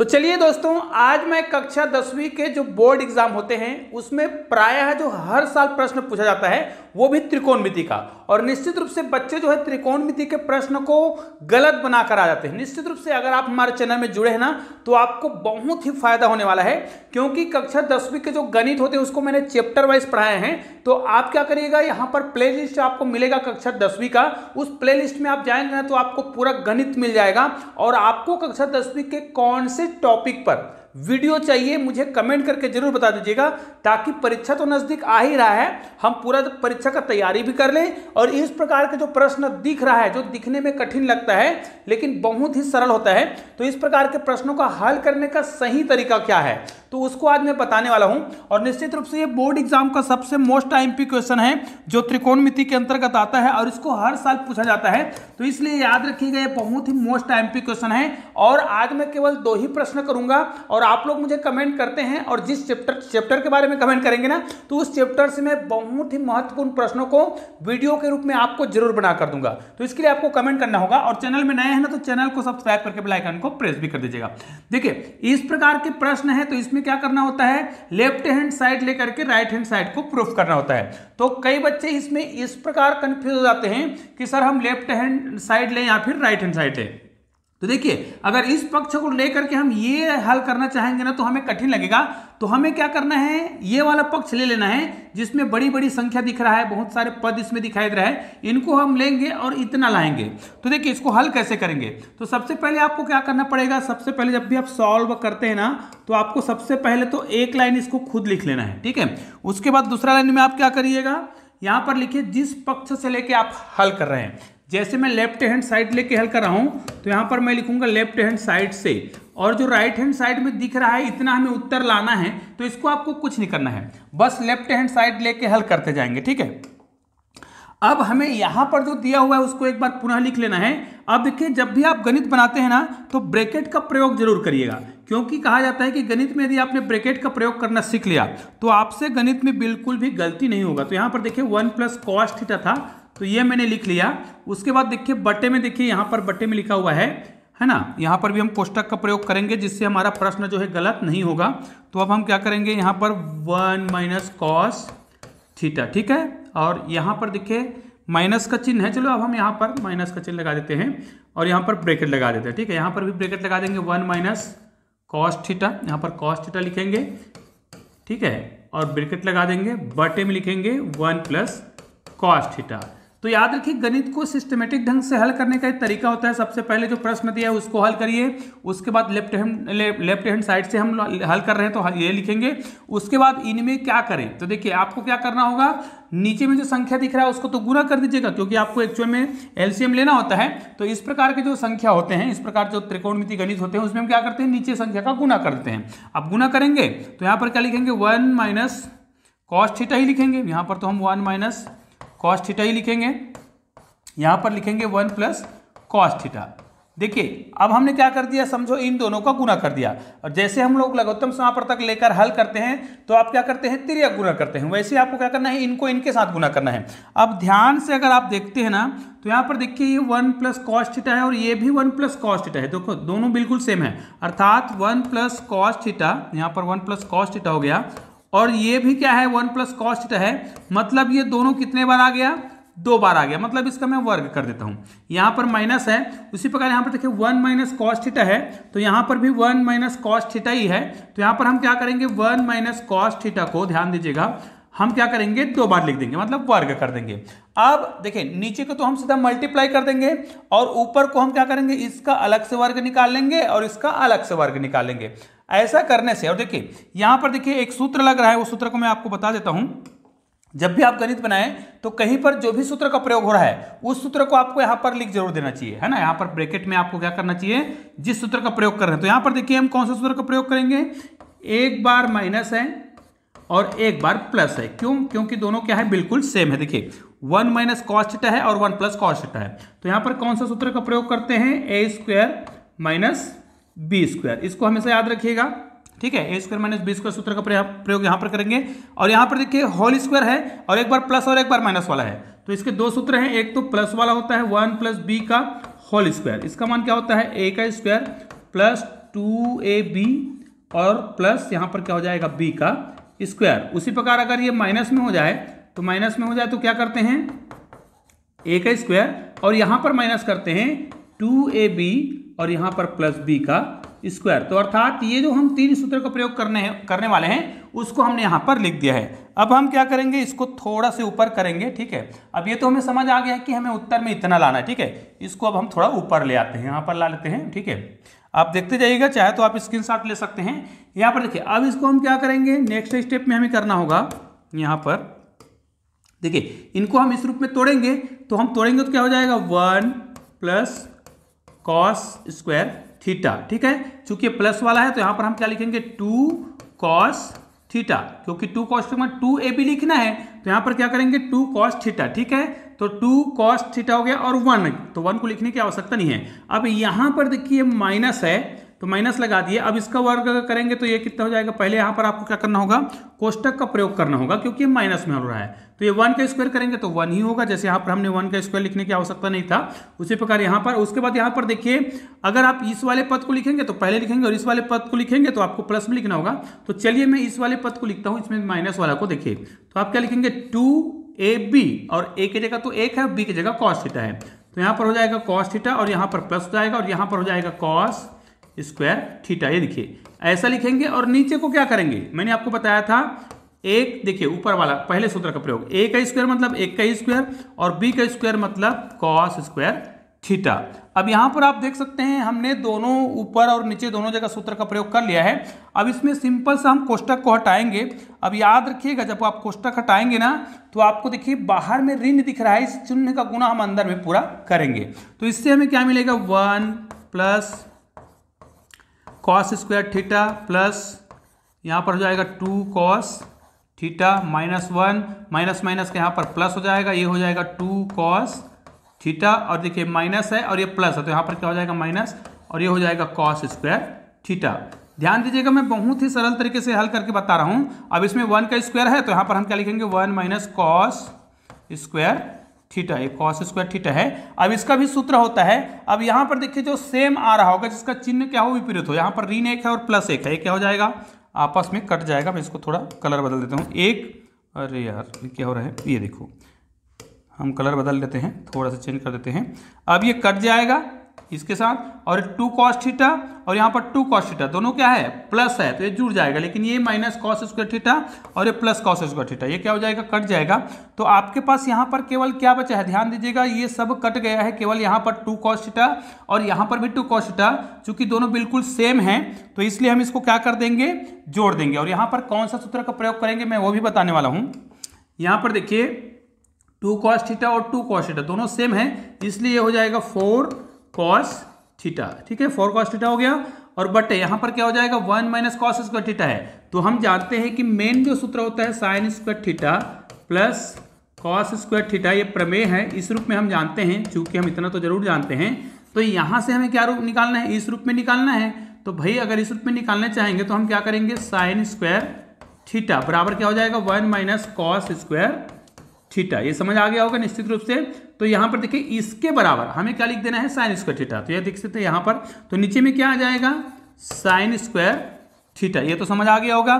तो चलिए दोस्तों आज मैं कक्षा दसवीं के जो बोर्ड एग्जाम होते हैं उसमें प्रायः जो हर साल प्रश्न पूछा जाता है वो भी त्रिकोणमिति का और निश्चित रूप से बच्चे जो है त्रिकोणमिति के प्रश्न को गलत बनाकर आ जाते हैं निश्चित रूप से अगर आप हमारे चैनल में जुड़े हैं ना तो आपको बहुत ही फायदा होने वाला है क्योंकि कक्षा दसवीं के जो गणित होते हैं उसको मैंने चैप्टर वाइज पढ़ाए हैं तो आप क्या करिएगा यहाँ पर प्ले लिस्ट आपको मिलेगा कक्षा दसवीं का उस प्ले लिस्ट में आप जाएंगे ना तो आपको पूरा गणित मिल जाएगा और आपको कक्षा दसवीं के कौन से टॉपिक पर वीडियो चाहिए मुझे कमेंट करके जरूर बता दीजिएगा ताकि परीक्षा तो नज़दीक आ ही रहा है हम पूरा परीक्षा का तैयारी भी कर लें और इस प्रकार के जो प्रश्न दिख रहा है जो दिखने में कठिन लगता है लेकिन बहुत ही सरल होता है तो इस प्रकार के प्रश्नों का हल करने का सही तरीका क्या है तो उसको आज मैं बताने वाला हूं और निश्चित रूप से ये बोर्ड एग्जाम का सबसे मोस्ट आई एमपी क्वेश्चन है जो त्रिकोणमिति के अंतर्गत आता है और इसको हर साल पूछा जाता है तो इसलिए याद रखिएगा ये बहुत ही मोस्ट टाइम क्वेश्चन है और आज मैं केवल दो ही प्रश्न करूंगा और आप लोग मुझे कमेंट करते हैं और जिस चैप्टर चैप्टर के बारे में कमेंट करेंगे ना तो उस चैप्टर से मैं बहुत ही महत्वपूर्ण प्रश्नों को वीडियो के रूप में आपको जरूर बना कर दूंगा तो इसके लिए आपको कमेंट करना होगा और चैनल में नए हैं ना तो चैनल को सब्सक्राइब करके बेलाइकन को प्रेस भी कर दीजिएगा देखिए इस प्रकार के प्रश्न है तो इसमें इसमें क्या करना होता है लेफ्ट हैंड साइड लेकर के राइट हैंड साइड को प्रूफ करना होता है तो कई बच्चे इसमें इस प्रकार कंफ्यूज हो जाते हैं कि सर हम लेफ्ट हैंड साइड लें या फिर राइट हैंड साइड लें तो देखिए अगर इस पक्ष को लेकर के हम ये हल करना चाहेंगे ना तो हमें कठिन लगेगा तो हमें क्या करना है ये वाला पक्ष ले लेना है जिसमें बड़ी बड़ी संख्या दिख रहा है बहुत सारे पद इसमें दिखाई दे रहा है इनको हम लेंगे और इतना लाएंगे तो देखिए इसको हल कैसे करेंगे तो सबसे पहले आपको क्या करना पड़ेगा सबसे पहले जब भी आप सॉल्व करते हैं ना तो आपको सबसे पहले तो एक लाइन इसको खुद लिख लेना है ठीक है उसके बाद दूसरा लाइन में आप क्या करिएगा यहाँ पर लिखिए जिस पक्ष से लेके आप हल कर रहे हैं जैसे मैं लेफ्ट हैंड साइड लेके हल कर रहा हूँ तो यहाँ पर मैं लिखूंगा लेफ्ट हैंड साइड से और जो राइट हैंड साइड में दिख रहा है इतना हमें उत्तर लाना है तो इसको आपको कुछ नहीं करना है बस लेफ्ट हैंड साइड लेके हल करते जाएंगे ठीक है अब हमें यहाँ पर जो दिया हुआ है उसको एक बार पुनः लिख लेना है अब देखिए जब भी आप गणित बनाते हैं ना तो ब्रैकेट का प्रयोग जरूर करिएगा क्योंकि कहा जाता है कि गणित में यदि आपने ब्रैकेट का प्रयोग करना सीख लिया तो आपसे गणित में बिल्कुल भी गलती नहीं होगा तो यहाँ पर देखिए वन प्लस कॉस्ट थीटा था तो ये मैंने लिख लिया उसके बाद देखिए बटे में देखिए यहाँ पर बटे में लिखा हुआ है है ना यहाँ पर भी हम कोष्टक का प्रयोग करेंगे जिससे हमारा प्रश्न जो है गलत नहीं होगा तो अब हम क्या करेंगे यहाँ पर वन माइनस कॉस थीटा ठीक है और यहाँ पर देखिए माइनस का चिन्ह है चलो अब हम यहाँ पर माइनस का चिन्ह लगा देते हैं और यहाँ पर ब्रेकेट लगा देते हैं ठीक है यहाँ पर भी ब्रेकेट लगा देंगे वन माइनस कॉस थीटा यहाँ पर कॉस थीटा लिखेंगे ठीक है और ब्रेकेट लगा देंगे बटे में लिखेंगे वन प्लस कॉस थीटा तो याद रखिए गणित को सिस्टमेटिक ढंग से हल करने का एक तरीका होता है सबसे पहले जो प्रश्न दिया है उसको हल करिए उसके बाद left hand left hand side से हम हल कर रहे हैं तो ये लिखेंगे उसके बाद इनमें क्या करें तो देखिए आपको क्या करना होगा नीचे में जो संख्या दिख रहा है उसको तो गुना कर दीजिएगा क्योंकि आपको एक्चुअल में एलसीएम लेना होता है तो इस प्रकार के जो संख्या होते हैं इस प्रकार जो त्रिकोणमिति गणित होते हैं उसमें हम क्या करते हैं नीचे संख्या का गुना करते हैं अब गुना करेंगे तो यहाँ पर क्या लिखेंगे वन माइनस कॉस्ट ही लिखेंगे यहाँ पर तो हम वन माइनस कॉस्ट थीटा ही लिखेंगे यहाँ पर लिखेंगे वन प्लस कॉस्ट थीटा देखिए अब हमने क्या कर दिया समझो इन दोनों का गुना कर दिया और जैसे हम लोग लघुत्तम समापर तक लेकर हल करते हैं तो आप क्या करते हैं तिरक गुना करते हैं वैसे आपको क्या करना है इनको इनके साथ गुना करना है अब ध्यान से अगर आप देखते हैं ना तो यहाँ पर देखिए ये वन प्लस कॉस्ट थीटा है और ये भी वन प्लस कॉस्ट थीटा है देखो दोनों बिल्कुल सेम है अर्थात वन प्लस कॉस्ट थीटा यहाँ पर वन प्लस कॉस्ट थीटा हो गया और ये भी क्या है वन प्लस कॉस्ट है मतलब ये दोनों कितने बार आ गया दो बार आ गया मतलब इसका मैं वर्ग कर देता हूं यहाँ पर माइनस है उसी प्रकार यहाँ पर देखिए वन माइनस कॉस्ट थीटा है तो यहां पर भी वन माइनस कॉस्ट थीटा ही है तो यहां पर हम क्या करेंगे वन माइनस कॉस्ट थीटा को ध्यान दीजिएगा हम क्या करेंगे दो बार लिख देंगे मतलब वर्ग कर देंगे अब देखिए नीचे को तो हम सीधा मल्टीप्लाई कर देंगे और ऊपर को हम क्या करेंगे इसका अलग से वर्ग निकाल लेंगे और इसका अलग से वर्ग निकालेंगे ऐसा करने से और देखिए यहां पर देखिए एक सूत्र लग रहा है वो सूत्र को मैं आपको बता देता हूं जब भी आप गणित बनाएं तो कहीं पर जो भी सूत्र का प्रयोग हो रहा है उस सूत्र को आपको यहां पर लिख जरूर देना चाहिए है ना यहां पर ब्रैकेट में आपको क्या करना चाहिए जिस सूत्र का प्रयोग कर रहे हैं तो यहां पर देखिए हम कौन सा सूत्र का प्रयोग करेंगे एक बार माइनस है और एक बार प्लस है क्यों क्योंकि दोनों क्या है बिल्कुल सेम है देखिए वन माइनस कॉस्टा है और वन प्लस कॉस्टा है तो यहां पर कौन सा सूत्र का प्रयोग करते हैं A square minus B square इसको हमेशा याद रखिएगा ठीक है A square minus B square सूत्र का प्रयोग यहां पर करेंगे और यहां पर देखिए होल स्क्वायर है और एक बार प्लस और एक बार माइनस वाला है तो इसके दो सूत्र हैं एक तो प्लस वाला होता है वन प्लस बी का होल स्क्वायर इसका मान क्या होता है ए का square plus two A B और प्लस यहां पर क्या हो जाएगा बी का स्क्वायर उसी प्रकार अगर ये माइनस में हो जाए तो माइनस में हो जाए तो क्या करते हैं ए का स्क्वायर और यहां पर माइनस करते हैं टू ए बी और यहां पर प्लस बी का स्क्वायर तो अर्थात ये जो हम तीन सूत्र का प्रयोग करने हैं करने वाले हैं उसको हमने यहाँ पर लिख दिया है अब हम क्या करेंगे इसको थोड़ा से ऊपर करेंगे ठीक है अब ये तो हमें समझ आ गया कि हमें उत्तर में इतना लाना है ठीक है इसको अब हम थोड़ा ऊपर ले आते हैं यहाँ पर ला लेते हैं ठीक है आप देखते जाइएगा चाहे तो आप स्क्रीन ले सकते हैं यहाँ पर देखिए अब इसको हम क्या करेंगे नेक्स्ट स्टेप में हमें करना होगा यहाँ पर देखिए इनको हम इस रूप में तोड़ेंगे तो हम तोड़ेंगे तो क्या हो जाएगा one plus cos square theta ठीक है चूंकि प्लस वाला है तो यहां पर हम क्या लिखेंगे टू कॉस थीटा क्योंकि टू कॉस में टू ए बी लिखना है तो यहां पर क्या करेंगे टू कॉस थीटा ठीक है तो टू कॉस थीटा हो गया और वन तो वन को लिखने की आवश्यकता नहीं है अब यहां पर देखिए माइनस है तो माइनस लगा दिए अब इसका वर्ग अगर करेंगे तो ये कितना हो जाएगा पहले यहाँ पर आपको क्या करना होगा कोष्टक का प्रयोग करना होगा क्योंकि माइनस में हो रहा है तो ये वन का स्क्वायर करेंगे तो वन ही होगा जैसे यहाँ पर हमने वन का स्क्वायर लिखने की आवश्यकता नहीं था उसी प्रकार यहाँ पर उसके बाद यहाँ पर देखिए अगर आप इस वाले पद को लिखेंगे तो पहले लिखेंगे और इस वाले पद को लिखेंगे तो आपको प्लस में लिखना होगा तो चलिए मैं इस वाले पद को लिखता हूँ इसमें माइनस वाला को देखिए तो आप क्या लिखेंगे टू ए बी और ए की जगह तो एक है बी की जगह कॉस थीटा है तो यहाँ पर हो जाएगा कॉस थीटा और यहाँ पर प्लस हो जाएगा और यहाँ पर हो जाएगा कॉस स्क्वायर थीटा ये देखिए ऐसा लिखेंगे और नीचे को क्या करेंगे मैंने आपको बताया था एक देखिए ऊपर वाला पहले सूत्र का प्रयोग ए का स्क्वायर मतलब एक का स्क्वायर और बी का स्क्वायर मतलब कॉस स्क्वायर थीटा अब यहां पर आप देख सकते हैं हमने दोनों ऊपर और नीचे दोनों जगह सूत्र का प्रयोग कर लिया है अब इसमें सिंपल सा हम कोष्टक को हटाएंगे अब याद रखिएगा जब आप कोष्टक हटाएंगे ना तो आपको देखिए बाहर में ऋण दिख रहा है इस चिन्ह का गुना हम अंदर में पूरा करेंगे तो इससे हमें क्या मिलेगा one plus cos square theta plus यहाँ पर हो जाएगा two cos theta minus one minus minus का यहाँ पर प्लस हो जाएगा ये हो जाएगा टू कॉस थीटा और देखिए माइनस है और ये प्लस है तो यहाँ पर क्या हो जाएगा माइनस और ये हो जाएगा कॉस स्क्वायर थीटा ध्यान दीजिएगा मैं बहुत ही सरल तरीके से हल करके बता रहा हूँ अब इसमें वन का स्क्वायर है तो यहाँ पर हम क्या लिखेंगे one minus cos square theta ये कॉस स्क्वायर थीटा है अब इसका भी सूत्र होता है अब यहाँ पर देखिए जो सेम आ रहा होगा जिसका चिन्ह क्या हो विपरीत हो यहाँ पर ऋण एक है और प्लस एक है ये क्या हो जाएगा आपस में कट जाएगा मैं इसको थोड़ा कलर बदल देता हूँ एक अरे यार क्या हो रहा है ये देखो हम कलर बदल देते हैं थोड़ा सा चेंज कर देते हैं अब ये कट जाएगा इसके साथ और टू कॉस थीटा और यहाँ पर टू कॉस थीटा दोनों क्या है प्लस है तो ये जुड़ जाएगा लेकिन ये माइनस कॉस स्क्वायर थीटा और ये प्लस कॉस स्क्वायर थीटा ये क्या हो जाएगा कट जाएगा तो आपके पास यहाँ पर केवल क्या बचा है ध्यान दीजिएगा ये सब कट गया है केवल यहाँ पर टू कॉस थीटा और यहाँ पर भी टू कॉस थीटा चूंकि दोनों बिल्कुल सेम है तो इसलिए हम इसको क्या कर देंगे जोड़ देंगे और यहाँ पर कौन सा सूत्र का प्रयोग करेंगे मैं वो भी बताने वाला हूँ यहाँ पर देखिए टू कॉस थीटा और टू कॉस थीटा दोनों सेम है इसलिए ये हो जाएगा फोर कॉस थीटा ठीक है फोर कॉस थीटा हो गया और बट यहां पर क्या हो जाएगा one minus cos square theta है तो हम जानते हैं कि मेन जो सूत्र होता है sine square theta plus cos square theta ये प्रमेय है इस रूप में हम जानते हैं चूंकि हम इतना तो जरूर जानते हैं तो यहां से हमें क्या रूप निकालना है इस रूप में निकालना है तो भाई अगर इस रूप में निकालना चाहेंगे तो हम क्या करेंगे साइन स्क्वायर थीटा बराबर क्या हो जाएगा one minus cos square theta ये समझ आ गया होगा निश्चित रूप से तो यहाँ पर देखिए इसके बराबर हमें क्या लिख देना है साइन स्क्वायर थीटा तो ये देख सकते हैं यहाँ पर तो नीचे में क्या आ जाएगा साइन स्क्वायर थीटा ये तो समझ आ गया होगा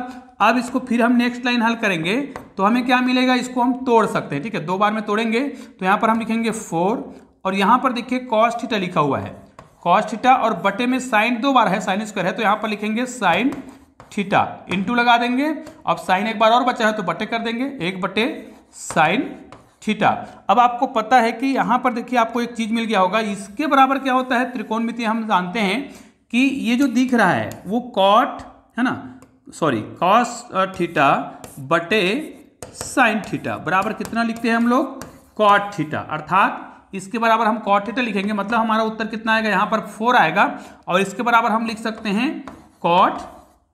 अब इसको फिर हम नेक्स्ट लाइन हल करेंगे तो हमें क्या मिलेगा इसको हम तोड़ सकते हैं ठीक है दो बार में तोड़ेंगे तो यहाँ पर हम लिखेंगे फोर और यहां पर देखिए कॉस थीटा लिखा हुआ है कॉस थीटा और बटे में साइन दो बार है साइन स्क्वायर है तो यहां पर लिखेंगे साइन थीटा इनटू लगा देंगे अब साइन एक बार और बचा है तो बटे कर देंगे एक बटे साइन थीटा अब आपको पता है कि यहाँ पर देखिए आपको एक चीज़ मिल गया होगा इसके बराबर क्या होता है त्रिकोण हम जानते हैं कि ये जो दिख रहा है वो कॉट है ना सॉरी कॉस थीटा बटे साइन थीटा बराबर कितना लिखते हैं हम लोग कॉट थीटा अर्थात इसके बराबर हम कॉट थीटा लिखेंगे मतलब हमारा उत्तर कितना आएगा यहाँ पर फोर आएगा और इसके बराबर हम लिख सकते हैं कॉट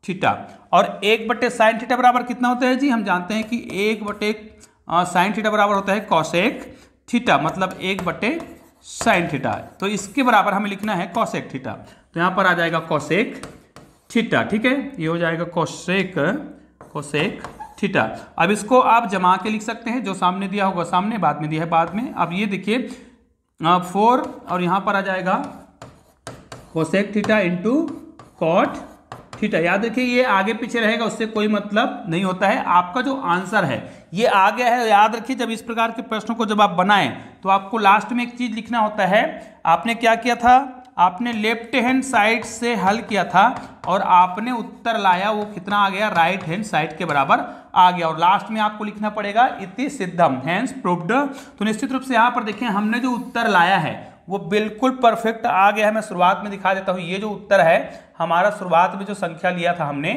थीटा और एक बटे साइन थीटा बराबर कितना होता है जी हम जानते हैं कि एक बटे साइन थीटा बराबर होता है कौशेक थीटा मतलब एक बटे साइन थीटा तो इसके बराबर हमें लिखना है कॉसेक थीटा तो यहाँ पर आ जाएगा कौशेक थीटा ठीक है ये हो जाएगा कॉसेक कॉसेक थीटा अब इसको आप जमा के लिख सकते हैं जो सामने दिया होगा सामने बाद में दिया है बाद में अब ये देखिए फोर और यहाँ पर आ जाएगा cosec theta into cot theta याद रखिए ये आगे पीछे रहेगा उससे कोई मतलब नहीं होता है आपका जो आंसर है ये आ गया है याद रखिए जब इस प्रकार के प्रश्नों को जब आप बनाएं तो आपको लास्ट में एक चीज़ लिखना होता है आपने क्या किया था आपने लेफ्ट हैंड साइड से हल किया था और आपने उत्तर लाया वो कितना आ गया राइट हैंड साइड के बराबर आ गया और लास्ट में आपको लिखना पड़ेगा इति सिद्धम हैंस प्रूव्ड तो निश्चित रूप से यहाँ पर देखें हमने जो उत्तर लाया है वो बिल्कुल परफेक्ट आ गया है मैं शुरुआत में दिखा देता हूँ ये जो उत्तर है हमारा शुरुआत में जो संख्या लिया था हमने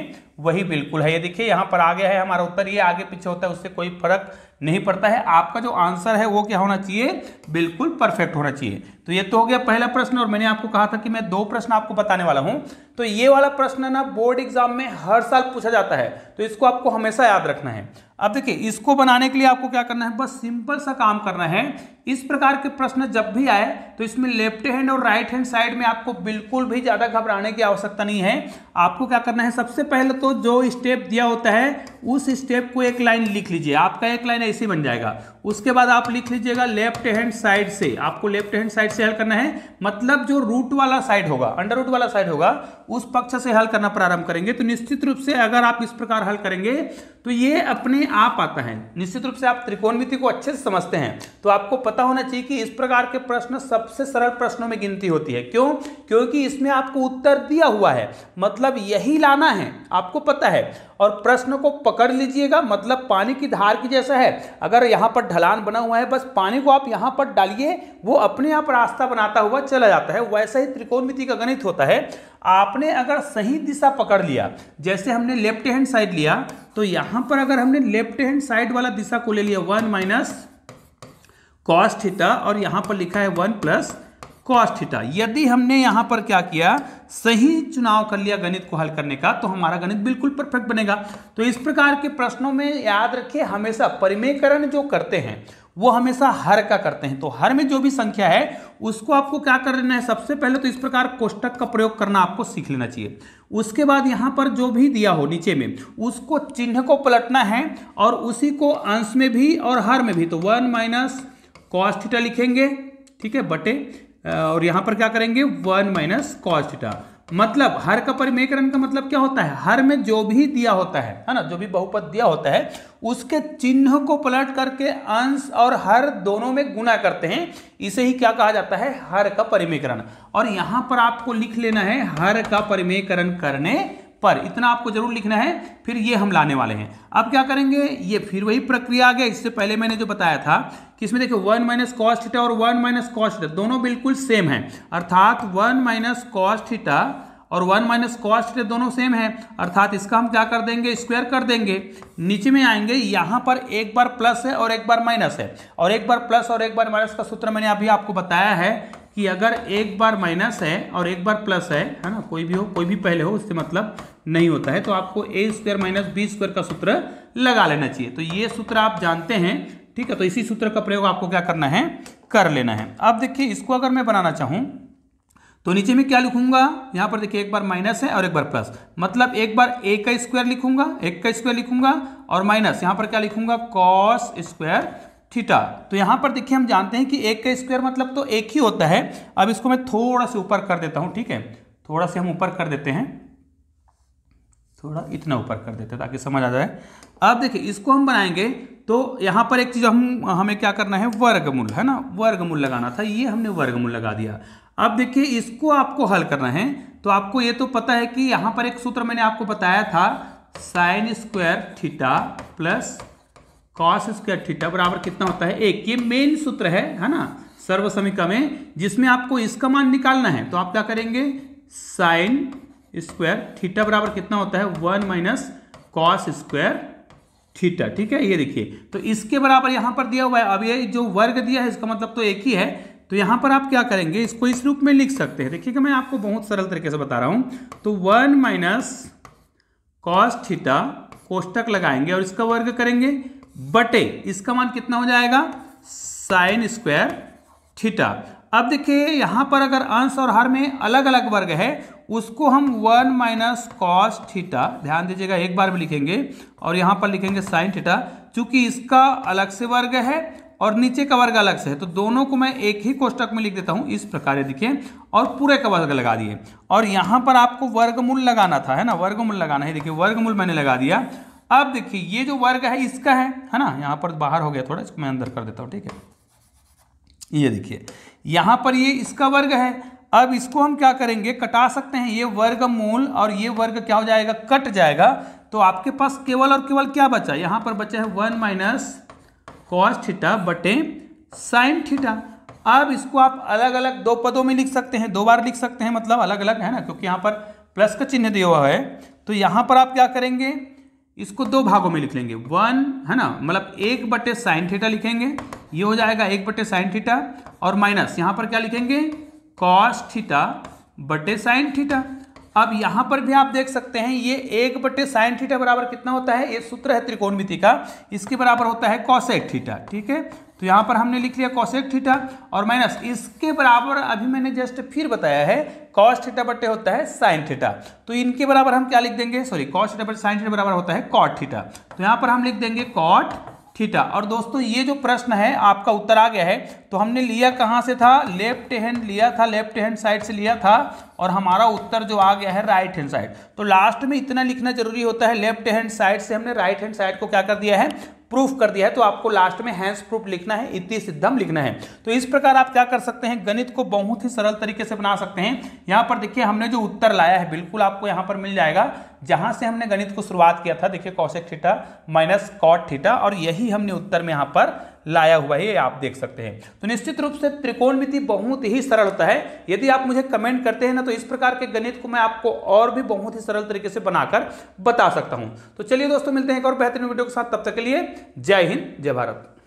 वही बिल्कुल है ये देखिए यहाँ पर आ गया है हमारा उत्तर ये आगे पीछे होता है उससे कोई फर्क नहीं पड़ता है आपका जो आंसर है वो क्या होना चाहिए बिल्कुल परफेक्ट होना चाहिए तो ये तो हो गया पहला प्रश्न और मैंने आपको कहा था कि मैं दो प्रश्न आपको बताने वाला हूँ तो ये वाला प्रश्न ना बोर्ड एग्जाम में हर साल पूछा जाता है तो इसको आपको हमेशा याद रखना है अब देखिए इसको बनाने के लिए आपको क्या करना है बस सिंपल सा काम करना है इस प्रकार के प्रश्न जब भी आए तो इसमें लेफ्ट हैंड और राइट हैंड साइड में आपको बिल्कुल भी ज़्यादा घबराने की आवश्यकता नहीं है आपको क्या करना है सबसे पहले तो जो स्टेप दिया होता है उस स्टेप को एक लाइन लिख लीजिए आपका एक लाइन ऐसे बन जाएगा उसके बाद आप लिख लीजिएगा लेफ्ट हैंड साइड से आपको लेफ्ट हैंड साइड से हल करना है मतलब जो रूट वाला साइड होगा अंडर रूट वाला साइड होगा उस पक्ष से हल करना प्रारंभ करेंगे तो निश्चित रूप से अगर आप इस प्रकार हल करेंगे तो ये अपने आप आता है निश्चित रूप से आप त्रिकोणमिति को अच्छे से समझते हैं तो आपको पता होना चाहिए कि इस प्रकार के प्रश्न सबसे सरल प्रश्नों में गिनती होती है क्यों क्योंकि इसमें आपको उत्तर दिया हुआ है मतलब मतलब यही लाना है आपको पता है और प्रश्न को पकड़ लीजिएगा मतलब पानी की धार की जैसा है अगर यहाँ पर ढलान बना हुआ है बस पानी को आप यहाँ पर डालिए वो अपने आप रास्ता बनाता हुआ चला जाता है वैसा ही त्रिकोणमिति का गणित होता है आपने अगर सही दिशा पकड़ लिया जैसे हमने लेफ्ट हैंड साइड लिया तो यहाँ पर अगर हमने लेफ्ट हैंड साइड वाला दिशा को ले लिया वन माइनस कॉस्ट थीटा और यहाँ पर लिखा है वन प्लस कॉस थीटा यदि हमने यहां पर क्या किया सही चुनाव कर लिया गणित को हल करने का तो हमारा गणित बिल्कुल परफेक्ट बनेगा तो इस प्रकार के प्रश्नों में याद रखिए हमेशा परिमेयकरण जो करते हैं वो हमेशा हर का करते हैं तो हर में जो भी संख्या है उसको आपको क्या कर लेना है सबसे पहले तो इस प्रकार कोष्टक का प्रयोग करना आपको सीख लेना चाहिए उसके बाद यहां पर जो भी दिया हो नीचे में उसको चिन्ह को पलटना है और उसी को अंश में भी और हर में भी तो वन माइनस कॉस्टिटा लिखेंगे ठीक है बटे और यहां पर क्या करेंगे वन माइनस कॉस्टा मतलब हर का परिमेकरण का मतलब क्या होता है हर में जो भी दिया होता है है ना जो भी बहुपद दिया होता है उसके चिन्ह को पलट करके अंश और हर दोनों में गुना करते हैं इसे ही क्या कहा जाता है हर का परिमेकरण और यहां पर आपको लिख लेना है हर का परिमेकरण करने पर इतना आपको जरूर लिखना है फिर ये हम लाने वाले हैं अब क्या करेंगे ये फिर वही प्रक्रिया आ गया इससे पहले मैंने जो बताया था कि इसमें देखिए वन माइनस कॉस्टिटा और वन माइनस कॉस्ट दोनों बिल्कुल सेम है अर्थात वन माइनस कॉस्टिटा और वन माइनस कॉस्ट दोनों सेम है अर्थात इसका हम क्या कर देंगे स्क्वायर कर देंगे नीचे में आएंगे यहाँ पर एक बार प्लस है और एक बार माइनस है और एक बार प्लस और एक बार माइनस का सूत्र मैंने अभी आपको बताया है कि अगर एक बार माइनस है और एक बार प्लस है है ना कोई भी हो कोई भी पहले हो उससे मतलब नहीं होता है तो आपको A square minus B square का सूत्र लगा लेना चाहिए तो ये सूत्र आप जानते हैं ठीक है तो इसी सूत्र का प्रयोग आपको क्या करना है कर लेना है अब देखिए इसको अगर मैं बनाना चाहूँ तो नीचे में क्या लिखूंगा यहाँ पर देखिए एक बार माइनस है और एक बार प्लस मतलब एक बार ए का स्क्वायर लिखूंगा एक का स्क्वायर लिखूंगा और माइनस यहाँ पर क्या लिखूंगा कॉस स्क्वायर थीटा तो यहाँ पर देखिए हम जानते हैं कि एक का स्क्वायर मतलब तो एक ही होता है अब इसको मैं थोड़ा से ऊपर कर देता हूँ ठीक है थोड़ा से हम ऊपर कर देते हैं थोड़ा इतना ऊपर कर देते हैं ताकि समझ आ जाए अब देखिए इसको हम बनाएंगे तो यहाँ पर एक चीज़ हम हमें क्या करना है वर्गमूल है ना वर्गमूल लगाना था ये हमने वर्गमूल लगा दिया अब देखिए इसको आपको हल करना है तो आपको ये तो पता है कि यहाँ पर एक सूत्र मैंने आपको बताया था sine square theta plus cos square theta बराबर कितना होता है एक ये मेन सूत्र है है ना समीका में जिसमें आपको इसका मान निकालना है तो आप क्या करेंगे साइन स्क्वायर थीटा बराबर कितना होता है one minus cos square theta ठीक है ये देखिए तो इसके बराबर यहां पर दिया हुआ है अब ये जो वर्ग दिया है इसका मतलब तो एक ही है तो यहां पर आप क्या करेंगे इसको इस रूप में लिख सकते हैं देखिएगा मैं आपको बहुत सरल तरीके से बता रहा हूं तो वन माइनस कॉस थीटा कोष्टक लगाएंगे और इसका वर्ग करेंगे बटे इसका मान कितना हो जाएगा साइन स्क्वायर थीटा अब देखिए यहां पर अगर अंश और हर में अलग अलग वर्ग है उसको हम वन माइनस कॉस थीटा ध्यान दीजिएगा एक बार में लिखेंगे और यहां पर लिखेंगे साइन थीटा चूंकि इसका अलग से वर्ग है और नीचे का वर्ग अलग से है तो दोनों को मैं एक ही कोष्टक में लिख देता हूँ इस प्रकार दिखे और पूरे का वर्ग लगा दिए और यहां पर आपको वर्गमूल लगाना था है ना वर्गमूल लगाना है देखिए वर्गमूल मैंने लगा दिया अब देखिए ये जो वर्ग है इसका है है ना यहाँ पर बाहर हो गया थोड़ा इसको मैं अंदर कर देता हूँ ठीक है ये देखिए यहाँ पर ये इसका वर्ग है अब इसको हम क्या करेंगे कटा सकते हैं ये वर्ग मूल और ये वर्ग क्या हो जाएगा कट जाएगा तो आपके पास केवल और केवल क्या बचा यहाँ पर बचा है वन माइनस कॉस थीटा बटे साइन थीटा अब इसको आप अलग अलग दो पदों में लिख सकते हैं दो बार लिख सकते हैं मतलब अलग अलग है ना क्योंकि यहाँ पर प्लस का चिन्ह दिया हुआ है तो यहाँ पर आप क्या करेंगे इसको दो भागों में लिख लेंगे वन है ना मतलब एक बटे साइन थीटा लिखेंगे ये हो जाएगा एक बटे साइन थीटा और माइनस यहाँ पर क्या लिखेंगे कॉस थीटा बटे साइन थीटा अब यहाँ पर भी आप देख सकते हैं ये एक बटे साइन थीटा बराबर कितना होता है ये सूत्र है त्रिकोणमिति का इसके बराबर होता है कॉसेक थीटा ठीक है तो यहाँ पर हमने लिख लिया कॉशेक थीटा और माइनस इसके बराबर अभी मैंने जस्ट फिर बताया है कॉस थीटा बट्टे होता है साइन थीटा तो इनके बराबर हम क्या लिख देंगे सॉरी कॉस थीटा बट्टे साइन थीटा बराबर होता है कॉट थीटा तो यहाँ पर हम लिख देंगे कॉट थीटा और दोस्तों ये जो प्रश्न है आपका उत्तर आ गया है तो हमने लिया कहाँ से था लेफ्ट हैंड लिया था लेफ्ट हैंड साइड से लिया था और हमारा उत्तर जो आ गया है राइट हैंड साइड तो लास्ट में इतना लिखना जरूरी होता है लेफ्ट हैंड साइड से हमने राइट हैंड साइड को क्या कर दिया है प्रूफ कर दिया है तो आपको लास्ट में हैंस प्रूफ लिखना है इति सिद्धम लिखना है तो इस प्रकार आप क्या कर सकते हैं गणित को बहुत ही सरल तरीके से बना सकते हैं यहाँ पर देखिए हमने जो उत्तर लाया है बिल्कुल आपको यहाँ पर मिल जाएगा जहाँ से हमने गणित को शुरुआत किया था देखिए cosec theta minus cot theta और यही हमने उत्तर में यहाँ पर लाया हुआ है आप देख सकते हैं तो निश्चित रूप से त्रिकोणमिति बहुत ही सरल होता है यदि आप मुझे कमेंट करते हैं ना तो इस प्रकार के गणित को मैं आपको और भी बहुत ही सरल तरीके से बनाकर बता सकता हूं तो चलिए दोस्तों मिलते हैं एक और बेहतरीन वीडियो के साथ तब तक के लिए जय हिंद जय भारत